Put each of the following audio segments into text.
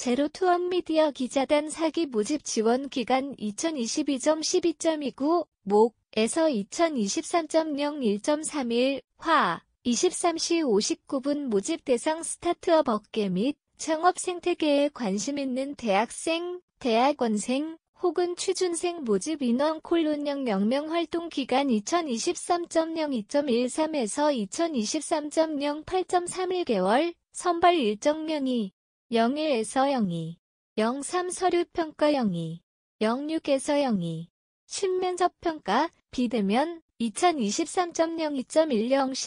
제로투원미디어 기자단 사기 모집 지원 기간 2022.12.29 목에서 2023.0 1.31 화 23시 59분 모집 대상 스타트업 업계 및 창업 생태계에 관심 있는 대학생, 대학원생 혹은 취준생 모집 인원 콜론영 명명 활동 기간 2023.0 2.13에서 2023.0 8.31개월 선발 일정 명이 0 1에서 02, 03 서류평가 02, 06에서 02, 신면접평가 비대면 2023.02.10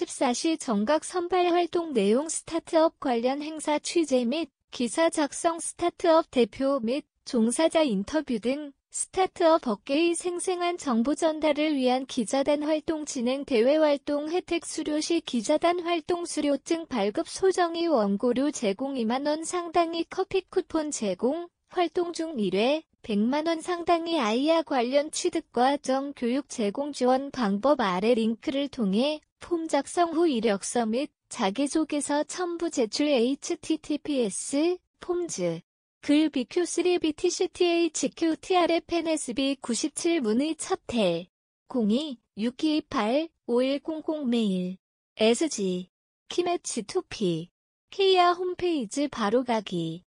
14시 정각 선발 활동 내용 스타트업 관련 행사 취재 및 기사 작성 스타트업 대표 및 종사자 인터뷰 등 스타트업 업계의 생생한 정보 전달을 위한 기자단 활동 진행 대외 활동 혜택 수료 시 기자단 활동 수료증 발급 소정이 원고료 제공 2만원 상당의 커피 쿠폰 제공, 활동 중 1회 100만원 상당의 아이아 관련 취득과 정 교육 제공 지원 방법 아래 링크를 통해 폼 작성 후 이력서 및 자기소개서 첨부 제출 https 폼즈 글 BQ3BTCTHQTRFNSB 97문의 첫해 02 6 2 8 5100 메일 SG 키매치 2P 케이아 홈페이지 바로가기